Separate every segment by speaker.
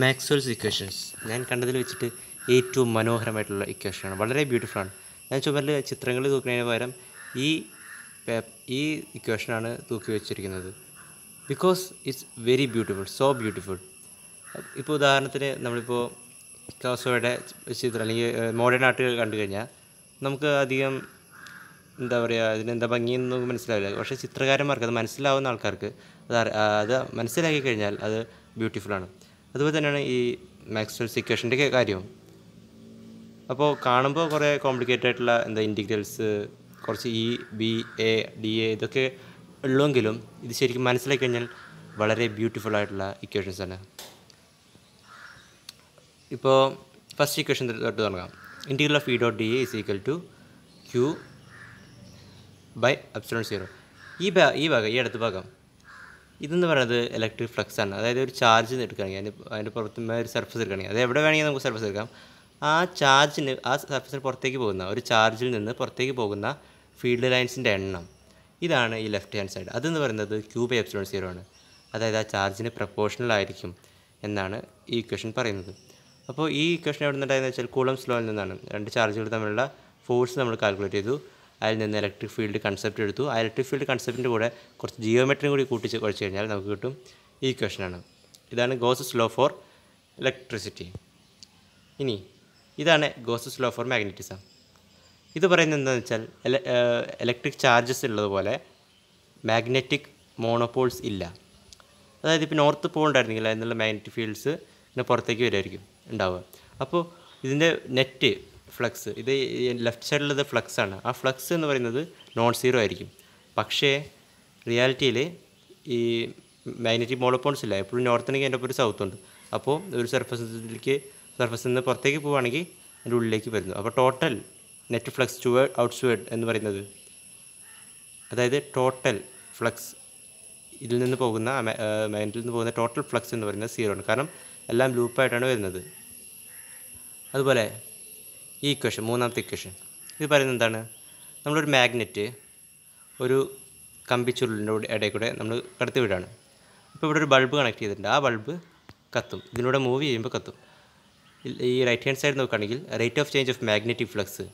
Speaker 1: Maxwell's equations ഞാൻ കണ്ടതിൽ വെച്ചിട്ട് ഏറ്റവും മനോഹരമായിട്ടുള്ള ഇക്വേഷനാണ് വളരെ ബ്യൂട്ടിഫുൾ ആണ് ഞാൻ ചുമരിൽ ചിത്രങ്ങൾ തൂക്കുന്നതിന് പകരം ഈ ഈ ഇക്വേഷനാണ് തൂക്കി വെച്ചിരിക്കുന്നത് because it's very beautiful so beautiful ഇപ്പോൾ ഉദാഹരണത്തിന് നമ്മളിപ്പോൾ കാസോയുടെ ചിത്രം അല്ലെങ്കിൽ മോഡേൺ ആർട്ടുകൾ കണ്ടു കഴിഞ്ഞാൽ നമുക്ക് അധികം എന്താ പറയുക അതിനെന്താ നമുക്ക് മനസ്സിലാവില്ല പക്ഷേ ചിത്രകാരന്മാർക്ക് അത് മനസ്സിലാവുന്ന ആൾക്കാർക്ക് അത് അത് മനസ്സിലാക്കി കഴിഞ്ഞാൽ അത് ബ്യൂട്ടിഫുൾ ആണ് അതുപോലെ തന്നെയാണ് ഈ മാക്സിമൽസ് ഇക്വേഷൻ്റെ കാര്യവും അപ്പോൾ കാണുമ്പോൾ കുറേ കോംപ്ലിക്കേറ്റഡ് ആയിട്ടുള്ള എന്താ ഇൻറ്റിഗ്രൽസ് കുറച്ച് E B A D A ഇതൊക്കെ ഉള്ളുവെങ്കിലും ഇത് ശരിക്കും മനസ്സിലാക്കി കഴിഞ്ഞാൽ വളരെ ബ്യൂട്ടിഫുൾ ആയിട്ടുള്ള ഇക്വേഷൻസ് ആണ് ഇപ്പോൾ ഫസ്റ്റ് ഇക്വേഷൻ തൊട്ട് തുടങ്ങാം integral of E dot D A is equal to Q by epsilon zero ഈ ഭാഗം ഈ ഭാഗം ഈ അടുത്ത ഭാഗം ഇതെന്ന് പറയുന്നത് ഇലക്ട്രിക് ഫ്ലക്സ് ആണ് അതായത് ഒരു ചാർജ് എടുക്കുകയാണെങ്കിൽ അതിൻ്റെ അതിൻ്റെ പുറത്തുമേ ഒരു സർഫസ് എടുക്കുകയാണെങ്കിൽ അത് എവിടെ വേണമെങ്കിൽ നമുക്ക് സർഫസ് എടുക്കാം ആ ചാർജിന് ആ സർഫസിന് പുറത്തേക്ക് പോകുന്ന ഒരു ചാർജിൽ നിന്ന് പുറത്തേക്ക് പോകുന്ന ഫീൽഡ് ലൈൻസിൻ്റെ എണ്ണം ഇതാണ് ഈ ലെഫ്റ്റ് ഹാൻഡ് സൈഡ് അതെന്ന് പറയുന്നത് ക്യൂബ് എപ്സിലോൺ സീറോ ആണ് അതായത് ആ ചാർജിന് പ്രപ്പോർഷണൽ ആയിരിക്കും എന്നാണ് ഈ ഇക്വേഷൻ പറയുന്നത് അപ്പോൾ ഈ ഇക്വേഷൻ എവിടെ നിന്നുണ്ടായെന്ന് വെച്ചാൽ കൂളം സ്ലോയിൽ നിന്നാണ് രണ്ട് ചാർജുകൾ തമ്മിലുള്ള ഫോഴ്സ് നമ്മൾ കാൽക്കുലേറ്റ് ചെയ്തു അതിൽ നിന്ന് ഇലക്ട്രിക് ഫീൽഡ് കൺസെപ്റ്റ് എടുത്തു ആ ഇലക്ട്രിക് ഫീൽഡ് കൺസെപ്റ്റിൻ്റെ കൂടെ കുറച്ച് ജിയോമെട്രിയും കൂടി കൂട്ടി കുറച്ച് കഴിഞ്ഞാൽ നമുക്ക് കിട്ടും ഈ ക്വസ്റ്റനാണ് ഇതാണ് ഗോസസ് ലോ ഫോർ ഇലക്ട്രിസിറ്റി ഇനി ഇതാണ് ഗോസസ് ലോ ഫോർ മാഗ്നറ്റിസം ഇത് പറയുന്നത് എന്താണെന്ന് വെച്ചാൽ ഇലക്ട്രിക് ചാർജസ് ഉള്ളതുപോലെ മാഗ്നറ്റിക് മോണോപോൾസ് ഇല്ല അതായത് ഇപ്പോൾ നോർത്ത് പോൾ ഉണ്ടായിരുന്നെങ്കിൽ അതിനുള്ള മാഗ്നറ്റിക് ഫീൽഡ്സ് പിന്നെ പുറത്തേക്ക് വരുമായിരിക്കും ഉണ്ടാവുക അപ്പോൾ ഇതിൻ്റെ നെറ്റ് ഫ്ലക്സ് ഇത് ലെഫ്റ്റ് സൈഡിലുള്ളത് ഫ്ലക്സ് ആണ് ആ ഫ്ലക്സ് എന്ന് പറയുന്നത് നോൺ സീറോ ആയിരിക്കും പക്ഷേ റിയാലിറ്റിയിൽ ഈ മാഗ്നറ്റിക് മോളോപോൺസ് ഇല്ല എപ്പോഴും നോർത്തിനെങ്കിൽ എൻ്റെ ഒപ്പം ഒരു സൗത്ത് ഉണ്ട് അപ്പോൾ ഒരു സർഫസിലേക്ക് സർഫസിൽ നിന്ന് പുറത്തേക്ക് പോവുകയാണെങ്കിൽ അതിൻ്റെ ഉള്ളിലേക്ക് വരുന്നു അപ്പോൾ ടോട്ടൽ നെറ്റ് ഫ്ലക്സ് ടുവേഡ് ഔട്ട്സ്വേഡ് എന്ന് പറയുന്നത് അതായത് ടോട്ടൽ ഫ്ലക്സ് ഇതിൽ നിന്ന് പോകുന്ന മൈൻഡിൽ നിന്ന് പോകുന്ന ടോട്ടൽ ഫ്ലക്സ് എന്ന് പറയുന്നത് സീറോ ആണ് കാരണം എല്ലാം ലൂപ്പായിട്ടാണ് വരുന്നത് അതുപോലെ ഈ ഇക്വേഷൻ മൂന്നാമത്തെ ഇക്വേഷൻ ഇത് പറയുന്നത് എന്താണ് നമ്മളൊരു മാഗ്നറ്റ് ഒരു കമ്പി ചുരുളിൻ്റെ ഇടയിൽ കൂടെ നമ്മൾ കടത്തി വിടുകയാണ് ഇപ്പോൾ ഇവിടെ ഒരു ബൾബ് കണക്ട് ചെയ്തിട്ടുണ്ട് ആ ബൾബ് കത്തും ഇതിലൂടെ മൂവ് ചെയ്യുമ്പോൾ കത്തും ഈ റൈറ്റ് ഹാൻഡ് സൈഡ് നോക്കുകയാണെങ്കിൽ rate of change of magnetic flux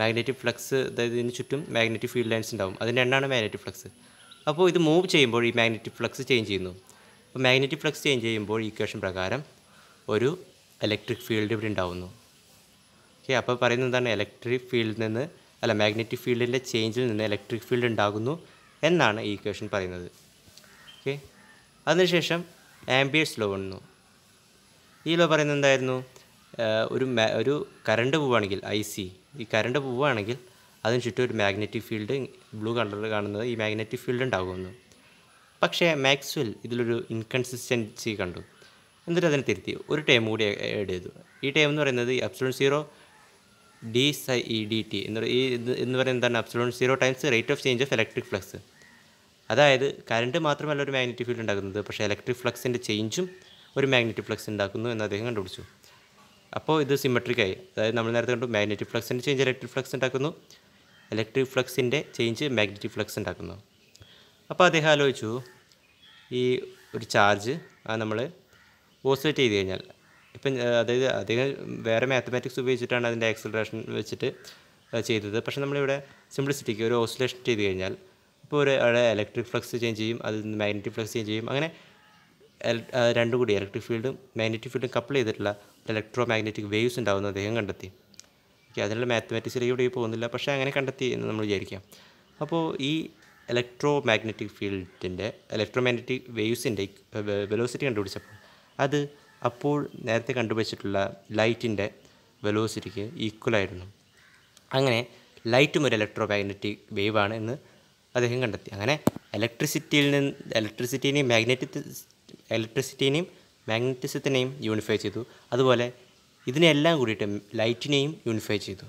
Speaker 1: magnetic flux അതായത് ഇതിന് ചുറ്റും മാഗ്നറ്റിക് ഫീൽഡ് ലൈൻസ് ഉണ്ടാവും അതിൻ്റെ എണ്ണാണ് മാഗ്നറ്റിക് ഫ്ലക്സ് അപ്പോൾ ഇത് മൂവ് ചെയ്യുമ്പോൾ ഈ മാഗ്നറ്റിക് ഫ്ലക്സ് ചേഞ്ച് ചെയ്യുന്നു അപ്പോൾ മാഗ്നറ്റിക് ഫ്ലക്സ് ചേഞ്ച് ചെയ്യുമ്പോൾ ഈ ഇക്വേഷൻ പ്രകാരം ഒരു ഇലക്ട്രിക് ഫീൽഡ് ഇവിടെ ഉണ്ടാവുന്നു ഓക്കെ അപ്പോൾ പറയുന്നത് എന്താണ് ഇലക്ട്രിക് ഫീൽഡിൽ നിന്ന് അല്ല മാഗ്നറ്റിക് ഫീൽഡിൻ്റെ ചേഞ്ചിൽ നിന്ന് ഇലക്ട്രിക് ഫീൽഡ് ഉണ്ടാകുന്നു എന്നാണ് ഈ ക്വസ്റ്റൻ പറയുന്നത് ഓക്കെ അതിനുശേഷം ആംബിയേഴ്സ് ലോ വന്നു ഈ ലോ പറയുന്നത് എന്തായിരുന്നു ഒരു ഒരു കറണ്ട് പോവുകയാണെങ്കിൽ ഐ സി ഈ കറണ്ട് പോവുകയാണെങ്കിൽ അതിന് ചുറ്റും ഒരു മാഗ്നറ്റിക് ഫീൽഡ് ബ്ലൂ കളറിൽ കാണുന്നത് ഈ മാഗ്നറ്റിക് ഫീൽഡ് ഉണ്ടാകുമെന്ന് പക്ഷേ മാക്സ്വെൽ ഇതിലൊരു ഇൻകൺസിസ്റ്റൻസി കണ്ടു എന്നിട്ട് അതിനെ തിരുത്തി ഒരു ടൈം കൂടി ആഡ് ചെയ്തു ഈ ടൈം എന്ന് പറയുന്നത് epsilon zero D psi E D T എന്ന് ഈ എന്ന് പറയുന്നത് എന്താണ് epsilon zero times rate of change of electric flux അതായത് കറണ്ട് മാത്രമല്ല ഒരു മാഗ്നറ്റിക് ഫീൽഡ് ഉണ്ടാക്കുന്നത് പക്ഷേ ഇലക്ട്രിക് ഫ്ലക്സിൻ്റെ ചേഞ്ചും ഒരു മാഗ്നറ്റിക് ഫ്ലക്സ് ഉണ്ടാക്കുന്നു എന്ന് അദ്ദേഹം കണ്ടുപിടിച്ചു അപ്പോൾ ഇത് ആയി അതായത് നമ്മൾ നേരത്തെ കണ്ടു മാഗ്നറ്റിക് ഫ്ലക്സിൻ്റെ ചേഞ്ച് ഇലക്ട്രിക് ഫ്ലക്സ് ഉണ്ടാക്കുന്നു ഇലക്ട്രിക് ഫ്ലക്സിൻ്റെ ചേഞ്ച് മാഗ്നറ്റിക് ഫ്ലക്സ് ഉണ്ടാക്കുന്നു അപ്പോൾ അദ്ദേഹം ആലോചിച്ചു ഈ ഒരു ചാർജ് നമ്മൾ ഓസിലേറ്റ് ചെയ്ത് കഴിഞ്ഞാൽ ഇപ്പം അതായത് അധികം വേറെ മാത്തമാറ്റിക്സ് ഉപയോഗിച്ചിട്ടാണ് അതിൻ്റെ ആക്സിലറേഷൻ വെച്ചിട്ട് ചെയ്തത് പക്ഷേ നമ്മളിവിടെ സിംപ്ലിസിറ്റിക്ക് ഒരു ഓസിലേഷൻ ചെയ്ത് കഴിഞ്ഞാൽ ഇപ്പോൾ ഒരു ഇലക്ട്രിക് ഫ്ലക്സ് ചേഞ്ച് ചെയ്യും അതിൽ നിന്ന് മാഗ്നറ്റിക് ഫ്ലക്സ് ചേഞ്ച് ചെയ്യും അങ്ങനെ രണ്ടും കൂടി ഇലക്ട്രിക് ഫീൽഡും മാഗ്നറ്റിക് ഫീൽഡും കപ്പിൾ ചെയ്തിട്ടുള്ള ഇലക്ട്രോ മാഗ്നറ്റിക് വേവ്സ് ഉണ്ടാകുമെന്ന് അദ്ദേഹം കണ്ടെത്തി ഓക്കെ അതിനുള്ള മാത്തമാറ്റിക്സിലേക്ക് ഇവിടെ പോകുന്നില്ല പക്ഷേ അങ്ങനെ കണ്ടെത്തി എന്ന് നമ്മൾ വിചാരിക്കാം അപ്പോൾ ഈ ഇലക്ട്രോ മാഗ്നറ്റിക് ഫീൽഡിൻ്റെ ഇലക്ട്രോ മാഗ്നറ്റിക് വേവ്സിൻ്റെ വെലോസിറ്റി കണ്ടുപിടിച്ചപ്പോൾ അത് അപ്പോൾ നേരത്തെ കണ്ടുപിടിച്ചിട്ടുള്ള ലൈറ്റിൻ്റെ വെലോസിറ്റിക്ക് ഈക്വലായിരുന്നു അങ്ങനെ ലൈറ്റും ഒരു ഇലക്ട്രോ മാഗ്നറ്റിക് വേവാണ് എന്ന് അദ്ദേഹം കണ്ടെത്തി അങ്ങനെ ഇലക്ട്രിസിറ്റിയിൽ നിന്ന് ഇലക്ട്രിസിറ്റീനെയും മാഗ്നറ്റി ഇലക്ട്രിസിറ്റീനെയും മാഗ്നറ്റിസത്തിനെയും യൂണിഫൈ ചെയ്തു അതുപോലെ ഇതിനെല്ലാം കൂടിയിട്ട് ലൈറ്റിനെയും യൂണിഫൈ ചെയ്തു